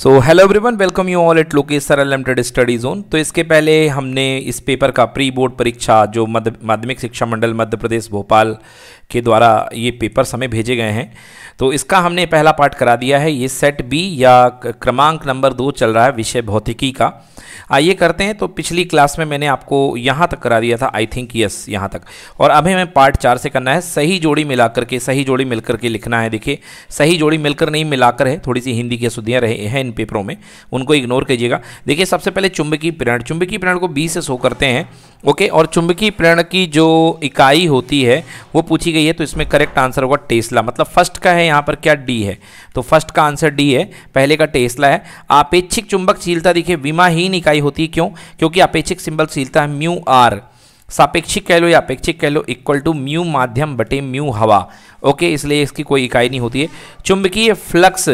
So hello everyone welcome you all at Lokesh sir limited study zone तो इसके पहले हमने इस पेपर का प्री बोर्ड परीक्षा जो मध्य माध्यमिक शिक्षा मंडल मध्य प्रदेश भोपाल के द्वारा ये पेपर्स हमें भेजे गए हैं तो इसका हमने पहला पार्ट करा दिया है ये सेट बी या क्रमांक नंबर दो चल रहा है विषय भौतिकी का आइए करते हैं तो पिछली क्लास में मैंने आपको यहाँ तक करा दिया था आई थिंक यस यहाँ तक और अभी हमें पार्ट चार से करना है सही जोड़ी मिलाकर के सही जोड़ी मिलकर के लिखना है देखिए सही जोड़ी मिलकर नहीं मिलाकर है थोड़ी सी हिंदी की अशुद्धियाँ रहे हैं इन पेपरों में उनको इग्नोर कीजिएगा देखिए सबसे पहले चुंबकीय प्रेरण चुंबकीय प्रेरण को बी से शो करते हैं ओके और चुंबकीय प्रेरण की जो इकाई होती है वो पूछी गई है तो इसमें करेक्ट आंसर होगा टेस्ला मतलब फर्स्ट का है यहाँ पर क्या डी है तो फर्स्ट का आंसर डी है पहले का टेस्ला है आपेक्षिक चुंबकशीलता देखिए विमाहीन इकाई होती है क्यों क्योंकि अपेक्षिक सिंबल शीलता है म्यू आर सापेक्षिक कह लो या अपेक्षिक कह लो इक्वल टू म्यू माध्यम बटे म्यू हवा ओके इसलिए इसकी कोई इकाई नहीं होती है चुंबकीय फ्लक्स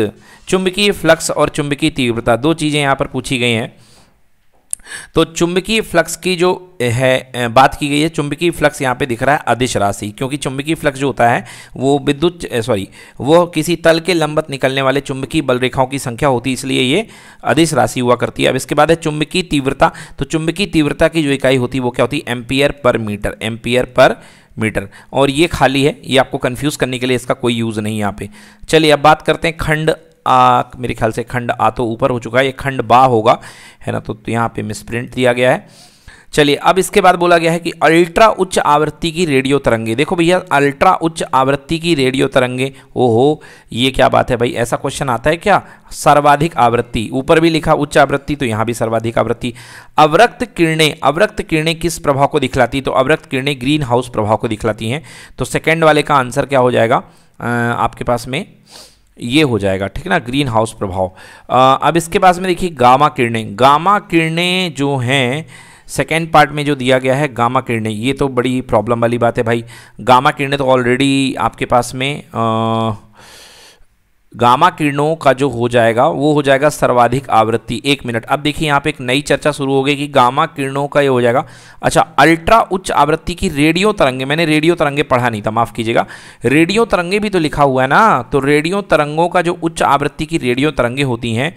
चुंबकीय फ्लक्स और चुंबकीय तीव्रता दो चीज़ें यहाँ पर पूछी गई हैं तो चुंबकीय फ्लक्स की जो है बात की गई है चुंबकीय फ्लक्स यहाँ पे दिख रहा है अदिश राशि क्योंकि चुंबकीय फ्लक्स जो होता है वो विद्युत सॉरी वो किसी तल के लंबत निकलने वाले चुंबकीय बल रेखाओं की संख्या होती है इसलिए ये अदिश राशि हुआ करती है अब इसके बाद है चुंबकीय तीव्रता तो चुंबकीय तीव्रता की जो इकाई होती है वो क्या होती है ampere per metre ampere per metre और ये खाली है ये आपको कंफ्यूज करने के लिए इसका कोई यूज़ नहीं यहाँ पे चलिए अब बात करते हैं खंड आ मेरे ख्याल से खंड आ तो ऊपर हो चुका है ये खंड बा होगा है ना तो, तो यहाँ पे मिस प्रिंट दिया गया है चलिए अब इसके बाद बोला गया है कि अल्ट्रा उच्च आवृत्ति की रेडियो तरंगे देखो भैया अल्ट्रा उच्च आवृत्ति की रेडियो तरंगे ओहो ये क्या बात है भाई ऐसा क्वेश्चन आता है क्या सर्वाधिक आवृत्ति ऊपर भी लिखा उच्च आवृत्ति तो यहाँ भी सर्वाधिक आवृत्ति अवरक्त किरणें अवरक्त किरणें किस प्रभाव को दिखलाती तो अवरक्त किरणें ग्रीन हाउस प्रभाव को दिखलाती हैं तो सेकेंड वाले का आंसर क्या हो जाएगा आपके पास में ये हो जाएगा ठीक है ना ग्रीन हाउस प्रभाव अब इसके पास में देखिए गामा किरणें गामा किरणें जो हैं सेकेंड पार्ट में जो दिया गया है गामा किरणें ये तो बड़ी प्रॉब्लम वाली बात है भाई गामा किरणें तो ऑलरेडी आपके पास में आ, गामा किरणों का जो हो जाएगा वो हो जाएगा सर्वाधिक आवृत्ति एक मिनट अब देखिए यहाँ पे एक नई चर्चा शुरू हो गई कि गामा किरणों का ये हो जाएगा अच्छा अल्ट्रा उच्च आवृत्ति की रेडियो तरंगे मैंने रेडियो तरंगे पढ़ा नहीं था माफ़ कीजिएगा रेडियो तरंगे भी तो लिखा हुआ है ना तो रेडियो तरंगों का जो उच्च आवृत्ति की रेडियो तरंगे होती हैं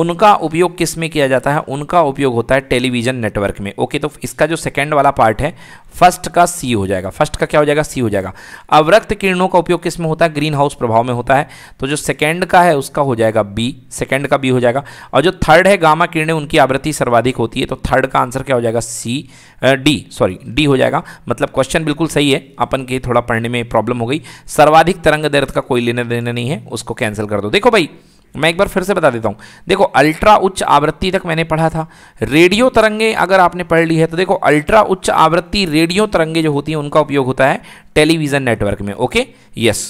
उनका उपयोग किस में किया जाता है उनका उपयोग होता है टेलीविज़न नेटवर्क में ओके तो इसका जो सेकेंड वाला पार्ट है फर्स्ट का सी हो जाएगा फर्स्ट का क्या हो जाएगा सी हो जाएगा अवरक्त किरणों का उपयोग किस में होता है ग्रीन हाउस प्रभाव में होता है तो जो सेकेंड का है उसका हो जाएगा बी सेकेंड का बी हो जाएगा और जो थर्ड है गामा किरणें उनकी आवृत्ति सर्वाधिक होती है तो थर्ड का आंसर क्या हो जाएगा सी डी सॉरी डी हो जाएगा मतलब क्वेश्चन बिल्कुल सही है अपन के थोड़ा पढ़ने में प्रॉब्लम हो गई सर्वाधिक तरंग दर्द का कोई लेना देना नहीं है उसको कैंसिल कर दो देखो भाई मैं एक बार फिर से बता देता हूँ देखो अल्ट्रा उच्च आवृत्ति तक मैंने पढ़ा था रेडियो तरंगे अगर आपने पढ़ ली है तो देखो अल्ट्रा उच्च आवृत्ति रेडियो तरंगे जो होती हैं उनका उपयोग होता है टेलीविज़न नेटवर्क में ओके यस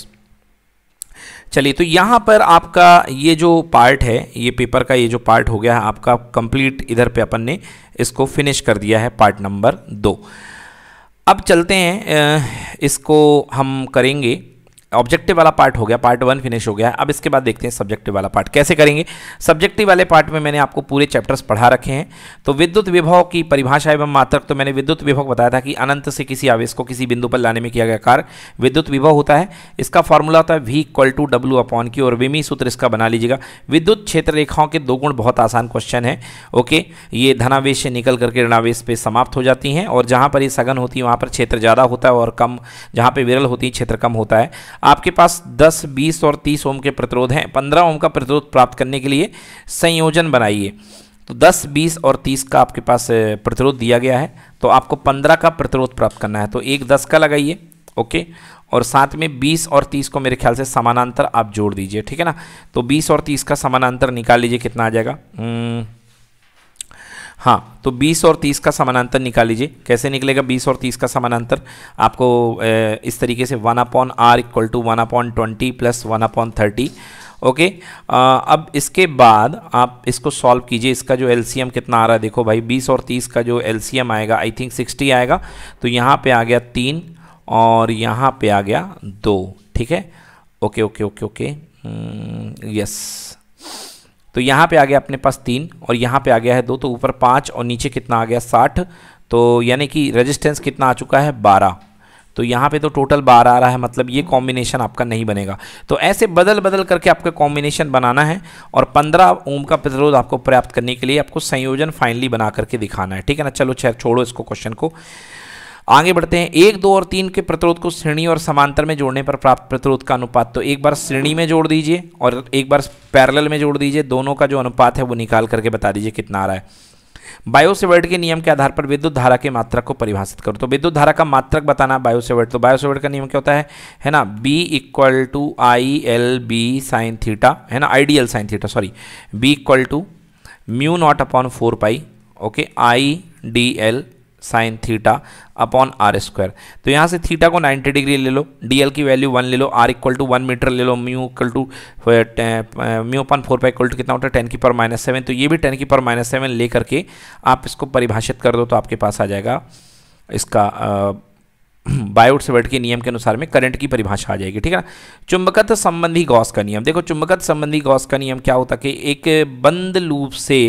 चलिए तो यहाँ पर आपका ये जो पार्ट है ये पेपर का ये जो पार्ट हो गया है आपका कंप्लीट इधर पे अपन ने इसको फिनिश कर दिया है पार्ट नंबर दो अब चलते हैं इसको हम करेंगे ऑब्जेक्टिव वाला पार्ट हो गया पार्ट वन फिनिश हो गया अब इसके बाद देखते हैं सब्जेक्टिव वाला पार्ट कैसे करेंगे सब्जेक्टिव वाले पार्ट में मैंने आपको पूरे चैप्टर्स पढ़ा रखे हैं तो विद्युत विभव की परिभाषा एवं मात्रक तो मैंने विद्युत विभव बताया था कि अनंत से किसी आवेश को किसी बिंदु पर लाने में किया गया कार्य विद्युत विभव होता है इसका फॉर्मूला होता है V equal to W upon की और विमी सूत्र इसका बना लीजिएगा विद्युत क्षेत्र रेखाओं के दो गुण बहुत आसान क्वेश्चन है ओके ये धनावेश से निकल करके ऋणावेश पे समाप्त हो जाती हैं और जहाँ पर ये सघन होती है वहाँ पर क्षेत्र ज़्यादा होता है और कम जहाँ पर विरल होती है क्षेत्र कम होता है आपके पास 10, 20 और 30 ओम के प्रतिरोध हैं 15 ओम का प्रतिरोध प्राप्त करने के लिए संयोजन बनाइए तो 10, 20 और 30 का आपके पास प्रतिरोध दिया गया है तो आपको 15 का प्रतिरोध प्राप्त करना है तो एक 10 का लगाइए ओके और साथ में 20 और 30 को मेरे ख्याल से समानांतर आप जोड़ दीजिए ठीक है ना तो 20 और 30 का समानांतर निकाल लीजिए कितना आ जाएगा हम्म, हाँ तो 20 और 30 का समानांतर निकाल लीजिए कैसे निकलेगा 20 और 30 का समानांतर आपको इस तरीके से one upon R equal to one upon twenty plus one upon thirty okay आ, अब इसके बाद आप इसको सॉल्व कीजिए इसका जो एलसीएम कितना आ रहा है देखो भाई 20 और 30 का जो एलसीएम आएगा आई थिंक 60 आएगा तो यहाँ पर आ गया तीन और यहाँ पर आ गया दो ठीक है okay okay okay okay hmm, yes तो यहाँ पे आ गया अपने पास तीन और यहाँ पे आ गया है दो तो ऊपर पाँच और नीचे कितना आ गया साठ तो यानी कि रेजिस्टेंस कितना आ चुका है बारह तो यहाँ पे तो टोटल बारह आ रहा है मतलब ये कॉम्बिनेशन आपका नहीं बनेगा तो ऐसे बदल बदल करके आपका कॉम्बिनेशन बनाना है और पंद्रह ओम का प्रतिरोध आपको प्राप्त करने के लिए आपको संयोजन फाइनली बना करके दिखाना है ठीक है ना चलो छोड़ो इसको क्वेश्चन को आगे बढ़ते हैं एक दो और तीन के प्रतिरोध को श्रेणी और समांतर में जोड़ने पर प्राप्त प्रतिरोध का अनुपात तो एक बार श्रेणी में जोड़ दीजिए और एक बार पैरल में जोड़ दीजिए दोनों का जो अनुपात है वो निकाल करके बता दीजिए कितना आ रहा है बायोसेवर्ट के नियम के आधार पर विद्युत धारा के मात्रक को परिभाषित करो तो विद्युत धारा का मात्रक बताना बायोसेवर्ट तो बायोसेवर्ट का नियम क्या होता है है ना B equal to I L B sine theta है ना ideal sine theta sorry B equal to mu naught upon four pi okay I D L sine theta upon R square तो यहाँ से थीटा को 90 डिग्री ले लो DL की value one ले लो R equal to one metre ले लो mu equal to mu upon four pi equal to कितना होता है टेन की पर माइनस सेवन तो ये भी टेन की पर माइनस सेवन ले करके आप इसको परिभाषित कर दो तो आपके पास आ जाएगा इसका uh, बायोट सेवर्ट के नियम के अनुसार में करंट की परिभाषा आ जाएगी ठीक है ना चुंबकत्व संबंधी गौस का नियम देखो चुंबकत संबंधी गौस का नियम क्या होता है कि एक बंद लूप से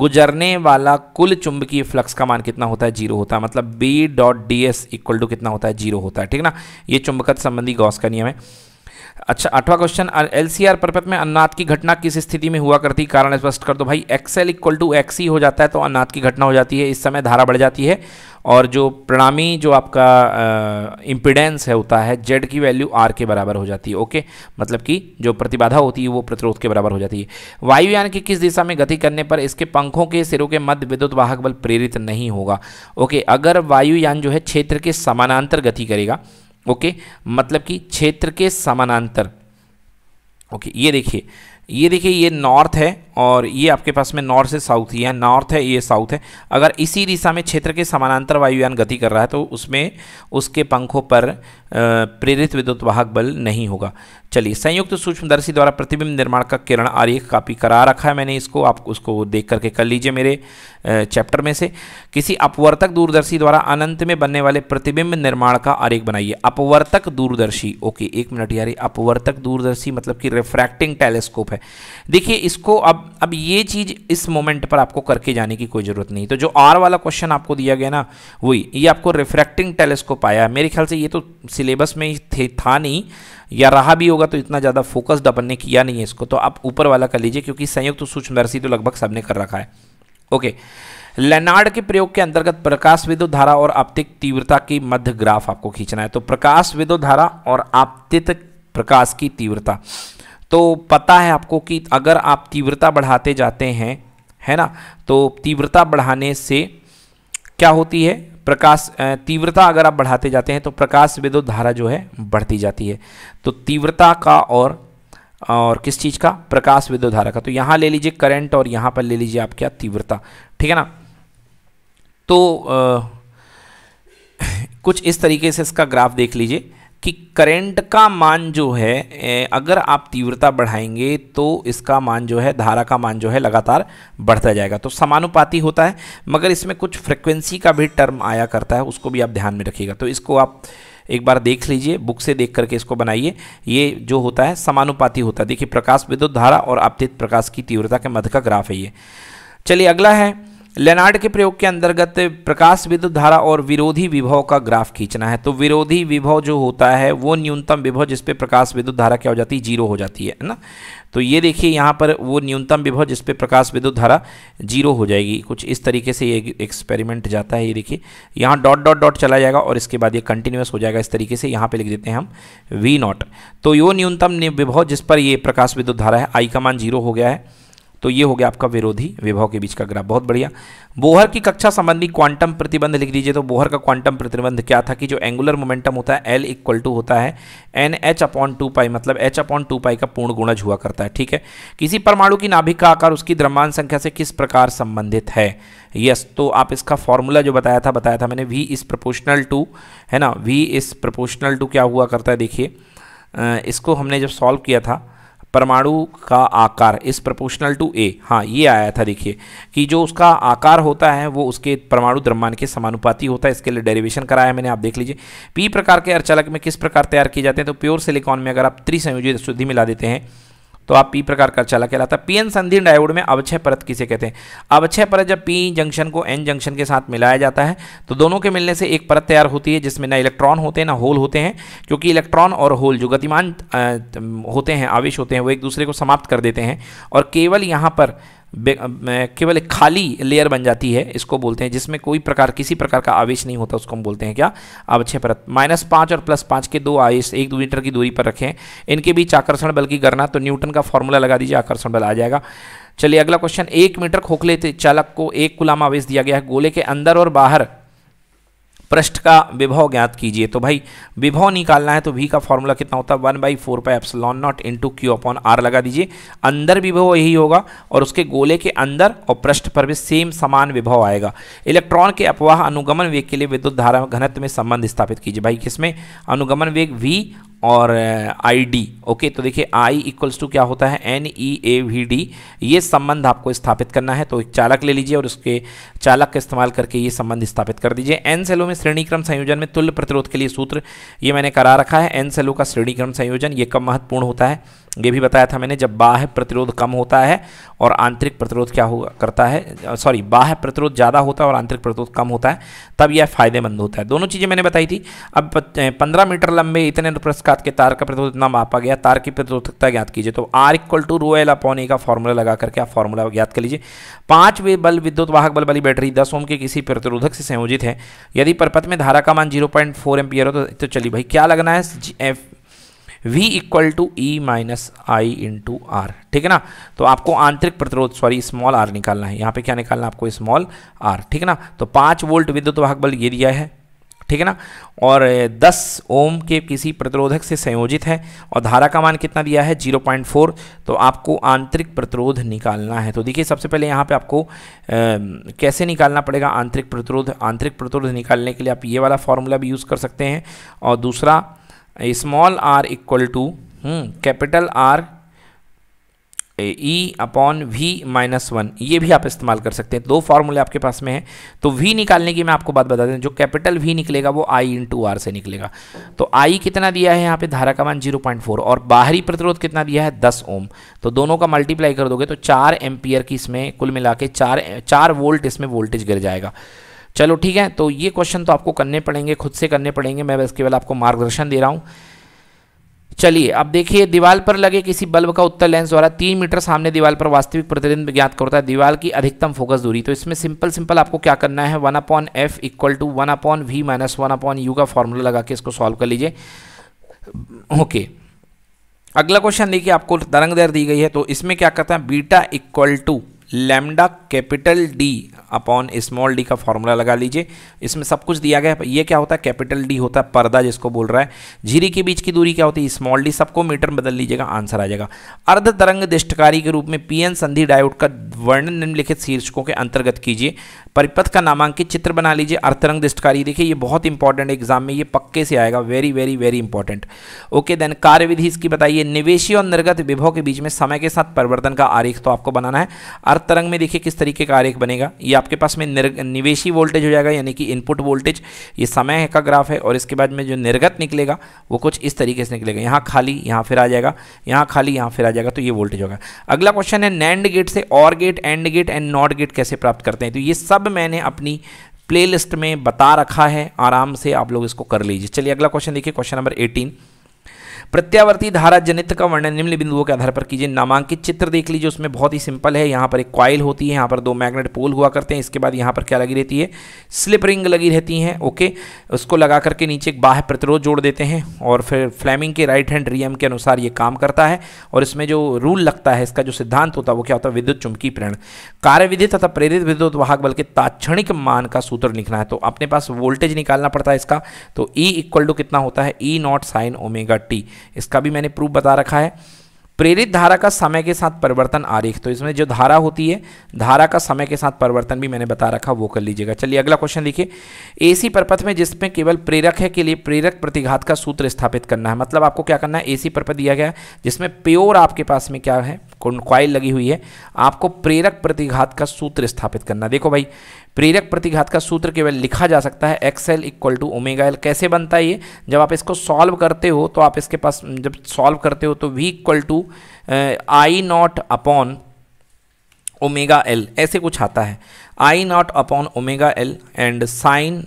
गुजरने वाला कुल चुंबकीय फ्लक्स का मान कितना होता है जीरो होता है मतलब B dot D S equal to कितना होता है जीरो होता है ठीक ना ये चुंबकत संबंधी गॉस का नियम है अच्छा अठवा क्वेश्चन एल सी आर परपत में अन्नाथ की घटना किस स्थिति में हुआ करती कारण स्पष्ट कर दो भाई एक्सएल इक्वल टू एक्स ही हो जाता है तो अन्नाथ की घटना हो जाती है इस समय धारा बढ़ जाती है और जो प्रणामी जो आपका इम्पिडेंस है होता है जेड की वैल्यू आर के बराबर हो जाती है ओके मतलब कि जो प्रतिबाधा होती है वो प्रतिरोध के बराबर हो जाती है वायुयान की किस दिशा में गति करने पर इसके पंखों के सिरों के मध्य विद्युत वाहक बल प्रेरित नहीं होगा ओके अगर वायुयान जो है क्षेत्र के समानांतर गति करेगा ओके मतलब कि क्षेत्र के समानांतर ओके ये देखिए ये देखिए ये नॉर्थ है और ये आपके पास में नॉर्थ से साउथ ही है नॉर्थ है ये साउथ है अगर इसी दिशा में क्षेत्र के समानांतर वायुयान गति कर रहा है तो उसमें उसके पंखों पर प्रेरित विद्युत वाहक बल नहीं होगा चलिए संयुक्त सूक्ष्मदर्शी द्वारा प्रतिबिंब निर्माण का किरण आरेख कापी करा रखा है मैंने इसको आप उसको देख करके कर लीजिए मेरे चैप्टर में से किसी अपवर्तक दूरदर्शी द्वारा अनंत में बनने वाले प्रतिबिंब निर्माण का आरेख बनाइए अपवर्तक दूरदर्शी ओके एक मिनट यार अपवर्तक दूरदर्शी मतलब कि रिफ्रैक्टिंग टेलीस्कोप है देखिए इसको अब अब ये चीज़ इस मोमेंट पर आपको करके जाने की कोई ज़रूरत नहीं तो जो आर वाला क्वेश्चन आपको दिया गया ना वही ये आपको रिफ्रैक्टिंग टेलीस्कोप आया मेरे ख्याल से ये तो सिलेबस में थे था नहीं या रहा भी होगा तो इतना ज़्यादा फोकस्ड अपन ने किया नहीं है इसको तो आप ऊपर वाला कर लीजिए क्योंकि संयुक्त तो सूक्ष्मदर्शी तो लगभग सबने कर रखा है ओके लेनार्ड के प्रयोग के अंतर्गत प्रकाश विद्युत धारा और आपतिक तीव्रता की मध्य ग्राफ आपको खींचना है तो प्रकाश विद्युत धारा और आपतित प्रकाश की तीव्रता तो पता है आपको कि अगर आप तीव्रता बढ़ाते जाते हैं है ना तो तीव्रता बढ़ाने से क्या होती है प्रकाश तीव्रता अगर आप बढ़ाते जाते हैं तो प्रकाश विद्युत धारा जो है बढ़ती जाती है तो तीव्रता का और और किस चीज़ का प्रकाश विद्युत धारा का तो यहाँ ले लीजिए करंट और यहाँ पर ले लीजिए आप क्या तीव्रता ठीक है ना तो आ, कुछ इस तरीके से इसका ग्राफ देख लीजिए कि करंट का मान जो है अगर आप तीव्रता बढ़ाएंगे तो इसका मान जो है धारा का मान जो है लगातार बढ़ता जाएगा तो समानुपाती होता है मगर इसमें कुछ फ्रिक्वेंसी का भी टर्म आया करता है उसको भी आप ध्यान में रखिएगा तो इसको आप एक बार देख लीजिए बुक से देख करके इसको बनाइए ये जो होता है समानुपाती होता है देखिए प्रकाश विद्युत धारा और आपतित प्रकाश की तीव्रता के मध्य का ग्राफ है ये चलिए अगला है लेनार्ड के प्रयोग के अंतर्गत प्रकाश विद्युत धारा और विरोधी विभव का ग्राफ खींचना है तो विरोधी विभव जो होता है वो न्यूनतम विभव जिसपे प्रकाश विद्युत धारा क्या हो जाती है जीरो हो जाती है ना तो ये देखिए यहाँ पर वो न्यूनतम विभव जिसपे प्रकाश विद्युत धारा जीरो हो जाएगी कुछ इस तरीके से ये एक्सपेरिमेंट जाता है ये देखिए यहाँ डॉट डॉट डॉट चला जाएगा और इसके बाद ये कंटिन्यूस हो जाएगा इस तरीके से यहाँ पर लिख देते हैं हम वी नॉट तो यो न्यूनतम विभव जिस पर ये प्रकाश विद्युत धारा है आई का मान जीरो हो गया है तो ये हो गया आपका विरोधी विभव के बीच का ग्राफ बहुत बढ़िया बोहर की कक्षा संबंधी क्वांटम प्रतिबंध लिख दीजिए तो बोहर का क्वांटम प्रतिबंध क्या था कि जो एंगुलर मोमेंटम होता है एल इक्वल टू होता है N H upon two pi मतलब एच अपॉन टू पाई का पूर्ण गुणज हुआ करता है ठीक है किसी परमाणु की नाभिक का आकार उसकी द्रव्यमान संख्या से किस प्रकार संबंधित है यस तो आप इसका फॉर्मूला जो बताया था बताया था मैंने वी इज प्रपोर्शनल टू है ना वी इज प्रपोर्शनल टू क्या हुआ करता है देखिए इसको हमने जब सॉल्व किया था परमाणु का आकार इस प्रपोर्शनल टू ए हाँ ये आया था देखिए कि जो उसका आकार होता है वो उसके परमाणु द्रव्यमान के समानुपाती होता है इसके लिए डेरिवेशन कराया मैंने आप देख लीजिए पी प्रकार के अर्चालक में किस प्रकार तैयार किए जाते हैं तो प्योर सिलिकॉन में अगर आप त्रिसंयोजित शुद्धि मिला देते हैं तो आप पी प्रकार का चला अच्छा कहलाता है पीएन संधि डायोड में अवक्षय परत किसे कहते हैं अवक्षय परत जब पी जंक्शन को एन जंक्शन के साथ मिलाया जाता है तो दोनों के मिलने से एक परत तैयार होती है जिसमें ना इलेक्ट्रॉन होते हैं ना होल होते हैं क्योंकि इलेक्ट्रॉन और होल जो गतिमान होते हैं आवेश होते हैं वो एक दूसरे को समाप्त कर देते हैं और केवल यहाँ पर केवल एक खाली लेयर बन जाती है इसको बोलते हैं जिसमें कोई प्रकार किसी प्रकार का आवेश नहीं होता उसको हम बोलते हैं क्या अवक्षय परत माइनस पाँच और प्लस पाँच के दो आवेश एक दो मीटर की दूरी पर रखें इनके बीच आकर्षण बल की गणना तो न्यूटन का फॉर्मूला लगा दीजिए आकर्षण बल आ जाएगा चलिए अगला क्वेश्चन एक मीटर खोखले चालक को एक गुलाम आवेश दिया गया है गोले के अंदर और बाहर पृष्ठ का विभव ज्ञात कीजिए तो भाई विभव निकालना है तो वी का फॉर्मूला कितना होता है वन बाई फोर पाई लॉन naught into Q upon R लगा दीजिए अंदर विभव यही होगा और उसके गोले के अंदर और पृष्ठ पर भी सेम समान विभव आएगा इलेक्ट्रॉन के अपवाह अनुगमन वेग के लिए विद्युत धारा घनत्व में संबंध स्थापित कीजिए भाई किसमें अनुगमन वेग वी और आई डी ओके तो देखिए आई इक्वल्स टू क्या होता है N E A V D ये संबंध आपको स्थापित करना है तो एक चालक ले लीजिए और उसके चालक का इस्तेमाल करके ये संबंध स्थापित कर दीजिए एन सेलो में श्रेणी क्रम संयोजन में तुल्य प्रतिरोध के लिए सूत्र ये मैंने करा रखा है एन सेलो का श्रेणी क्रम संयोजन ये कब महत्वपूर्ण होता है ये भी बताया था मैंने जब बाह्य प्रतिरोध कम होता है और आंतरिक प्रतिरोध क्या होगा करता है सॉरी बाह्य प्रतिरोध ज़्यादा होता है और आंतरिक प्रतिरोध कम होता है तब यह फायदेमंद होता है दोनों चीज़ें मैंने बताई थी अब पंद्रह मीटर लंबे इतने पुरस्कार के तार का प्रतिरोध इतना मापा गया तार की प्रतिरोधकता ज्ञात कीजिए तो R equal to rho L upon A का फॉर्मूला लगा करके आप फॉर्मूला ज्ञात कर लीजिए पाँच वे बल विद्युत वाहक बल वाली बैटरी दस ओम के किसी प्रतिरोधक से संयोजित है यदि परपथ में धारा का मान जीरो पॉइंट फोर एम्पियर हो तो, तो चलिए भाई क्या लगना है V equal to E minus I into R ठीक है ना तो आपको आंतरिक प्रतिरोध सॉरी स्मॉल आर निकालना है यहाँ पे क्या निकालना आपको स्मॉल आर ठीक है ना तो पाँच वोल्ट विद्युत वाहक बल ये दिया है ठीक है ना और 10 ओम के किसी प्रतिरोधक से संयोजित है और धारा का मान कितना दिया है 0.4 तो आपको आंतरिक प्रतिरोध निकालना है तो देखिए सबसे पहले यहाँ पे आपको आ, कैसे निकालना पड़ेगा आंतरिक प्रतिरोध आंतरिक प्रतिरोध निकालने के लिए आप ये वाला फॉर्मूला भी यूज़ कर सकते हैं और दूसरा small R equal to capital R E upon V minus one ये भी आप इस्तेमाल कर सकते हैं दो फार्मूले आपके पास में हैं तो वी निकालने की मैं आपको बात बता दें जो कैपिटल वी निकलेगा वो आई टू आर से निकलेगा तो आई कितना दिया है यहाँ पे धारा का मान जीरो पॉइंट फोर और बाहरी प्रतिरोध कितना दिया है दस ओम तो दोनों का मल्टीप्लाई कर दोगे तो चार एम्पियर की इसमें कुल मिला के चार चार वोल्ट इसमें वोल्टेज गिर जाएगा चलो ठीक है तो ये क्वेश्चन तो आपको करने पड़ेंगे खुद से करने पड़ेंगे मैं बस केवल आपको मार्गदर्शन दे रहा हूँ चलिए अब देखिए दीवार पर लगे किसी बल्ब का उत्तर लेंस द्वारा तीन मीटर सामने दीवार पर वास्तविक प्रतिबिंब ज्ञात करता है दीवार की अधिकतम फोकस दूरी तो इसमें सिंपल सिंपल आपको क्या करना है one upon F equal to one upon V minus one upon U का फॉर्मूला लगा के इसको सॉल्व कर लीजिए ओके अगला क्वेश्चन देखिए आपको तरंग दर दी गई है तो इसमें क्या करता है beta equal to lambda capital D upon small D का फॉर्मूला लगा लीजिए इसमें सब कुछ दिया गया ये क्या होता है कैपिटल डी होता है पर्दा जिसको बोल रहा है झीरी के बीच की दूरी क्या होती है स्मॉल डी सबको मीटर बदल लीजिएगा आंसर आ जाएगा अर्ध तरंग दृष्टकारी के रूप में पीएन संधि डायोड का वर्णन निम्नलिखित शीर्षकों के अंतर्गत कीजिए परिपथ का नामांकित चित्र बना लीजिए अर्थरंग दृष्टकारी देखिए ये बहुत इंपॉर्टेंट एग्जाम में ये पक्के से आएगा very very very important okay then कार्यविधि इसकी बताइए निवेशी और निर्गत विभव के बीच में समय के साथ परिवर्तन का आरेख तो आपको बनाना है अर्थरंग में देखिए किस तरीके का आरेख बनेगा ये आपके पास में निवेशी वोल्टेज हो जाएगा यानी कि इनपुट वोल्टेज ये समय का ग्राफ है और इसके बाद में जो निर्गत निकलेगा वो कुछ इस तरीके से निकलेगा यहाँ खाली यहाँ फिर आ जाएगा यहाँ खाली यहाँ फिर आ जाएगा तो ये वोल्टेज होगा अगला क्वेश्चन है नैंड गेट से और gate AND gate AND NOT gate कैसे प्राप्त करते हैं तो ये सब मैंने अपनी प्लेलिस्ट में बता रखा है आराम से आप लोग इसको कर लीजिए चलिए अगला क्वेश्चन देखिए क्वेश्चन नंबर एटीन प्रत्यावर्ती धारा जनित का वर्णन निम्न बिंदुओं के आधार पर कीजिए नामांकित चित्र देख लीजिए उसमें बहुत ही सिंपल है यहाँ पर एक क्वाइल होती है यहाँ पर दो मैग्नेट पोल हुआ करते हैं इसके बाद यहाँ पर क्या लगी रहती है स्लिप रिंग लगी रहती हैं ओके उसको लगा करके नीचे एक बाह्य प्रतिरोध जोड़ देते हैं और फिर फ्लैमिंग के राइट हैंड रियम के अनुसार ये काम करता है और इसमें जो रूल लगता है इसका जो सिद्धांत होता है वो क्या होता है विद्युत चुमकी प्रेरण कार्य विधि तथा प्रेरित विद्युत वाहक बल के ताक्षणिक मान का सूत्र लिखना है तो अपने पास वोल्टेज निकालना पड़ता है इसका तो ई इक्वल टू कितना होता है E naught sine omega T इसका भी मैंने प्रूफ बता रखा है प्रेरित धारा का समय के साथ परिवर्तन आरेख तो इसमें जो धारा होती है धारा का समय के साथ परिवर्तन भी मैंने बता रखा वो कर लीजिएगा चलिए अगला क्वेश्चन देखिए एसी परपथ में जिसमें केवल प्रेरक है के लिए प्रेरक प्रतिघात का सूत्र स्थापित करना है मतलब आपको क्या करना है एसी परपथ दिया गया जिसमें प्योर आपके पास में क्या है क्वाइल लगी हुई है आपको प्रेरक प्रतिघात का सूत्र स्थापित करना देखो भाई प्रेरक प्रतिघात का सूत्र केवल लिखा जा सकता है X L equal to omega L कैसे बनता है ये जब आप इसको सॉल्व करते हो तो आप इसके पास जब सॉल्व करते हो तो V equal to I naught upon omega L ऐसे कुछ आता है I naught upon omega L and sine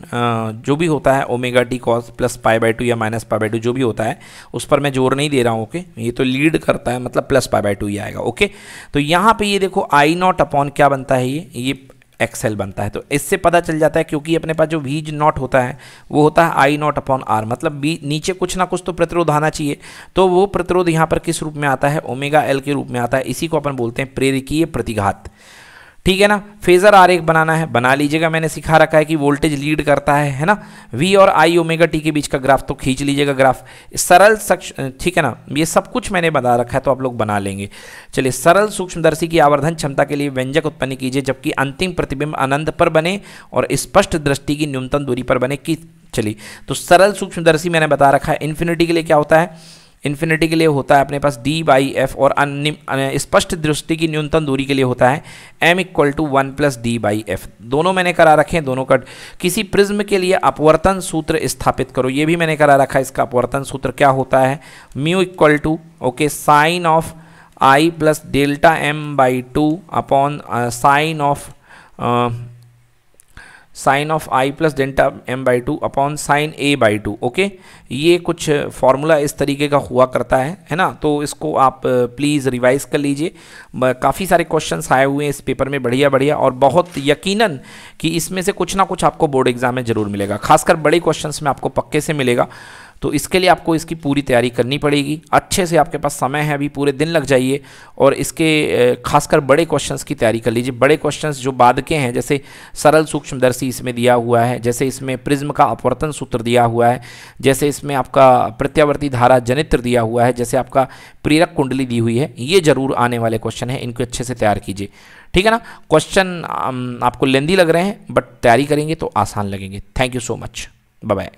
जो भी होता है omega T cos plus pi by two या माइनस पाई बाई टू जो भी होता है उस पर मैं जोर नहीं दे रहा हूँ ओके okay? ये तो लीड करता है मतलब प्लस पाई बाई टू ही आएगा ओके okay? तो यहाँ पे ये देखो आई नॉट अपॉन क्या बनता है ये ये एक्सेल बनता है तो इससे पता चल जाता है क्योंकि अपने पास जो वीज नॉट होता है वो होता है आई नॉट अपॉन आर मतलब बी नीचे कुछ ना कुछ तो प्रतिरोध आना चाहिए तो वो प्रतिरोध यहाँ पर किस रूप में आता है ओमेगा एल के रूप में आता है इसी को अपन बोलते हैं प्रेरकीय प्रतिघात ठीक है ना फेजर आर एक बनाना है बना लीजिएगा मैंने सिखा रखा है कि वोल्टेज लीड करता है है ना वी और आई ओमेगा टी के बीच का ग्राफ तो खींच लीजिएगा ग्राफ सरल सक्ष ठीक है ना ये सब कुछ मैंने बता रखा है तो आप लोग बना लेंगे चलिए सरल सूक्ष्मदर्शी की आवर्धन क्षमता के लिए व्यंजक उत्पन्न कीजिए जबकि अंतिम प्रतिबिंब अनंत पर बने और स्पष्ट दृष्टि की न्यूनतम दूरी पर बने कि चलिए तो सरल सूक्ष्मदर्शी मैंने बता रखा है इन्फिनिटी के लिए क्या होता है इन्फिनिटी के लिए होता है अपने पास डी बाई एफ और स्पष्ट दृष्टि की न्यूनतम दूरी के लिए होता है M equal to one plus D by F दोनों मैंने करा रखे हैं दोनों कट किसी प्रिज्म के लिए अपवर्तन सूत्र स्थापित करो ये भी मैंने करा रखा है इसका अपवर्तन सूत्र क्या होता है mu equal to okay sine of I plus delta M by two upon sine of sine of I plus delta M by two upon sine A by two okay ये कुछ फार्मूला इस तरीके का हुआ करता है है ना तो इसको आप प्लीज़ रिवाइज़ कर लीजिए काफ़ी सारे क्वेश्चन आए हुए हैं इस पेपर में बढ़िया बढ़िया और बहुत यकीनन कि इसमें से कुछ ना कुछ आपको बोर्ड एग्जाम में ज़रूर मिलेगा खासकर बड़े क्वेश्चन में आपको पक्के से मिलेगा तो इसके लिए आपको इसकी पूरी तैयारी करनी पड़ेगी अच्छे से आपके पास समय है अभी पूरे दिन लग जाइए और इसके खासकर बड़े क्वेश्चंस की तैयारी कर लीजिए बड़े क्वेश्चंस जो बाद के हैं जैसे सरल सूक्ष्मदर्शी इसमें दिया हुआ है जैसे इसमें प्रिज्म का अपवर्तन सूत्र दिया हुआ है जैसे इसमें आपका प्रत्यावर्ती धारा जनित्र दिया हुआ है जैसे आपका प्रेरक कुंडली दी हुई है ये ज़रूर आने वाले क्वेश्चन हैं इनको अच्छे से तैयार कीजिए ठीक है ना क्वेश्चन आपको लेंदी लग रहे हैं बट तैयारी करेंगे तो आसान लगेंगे thank you so much bye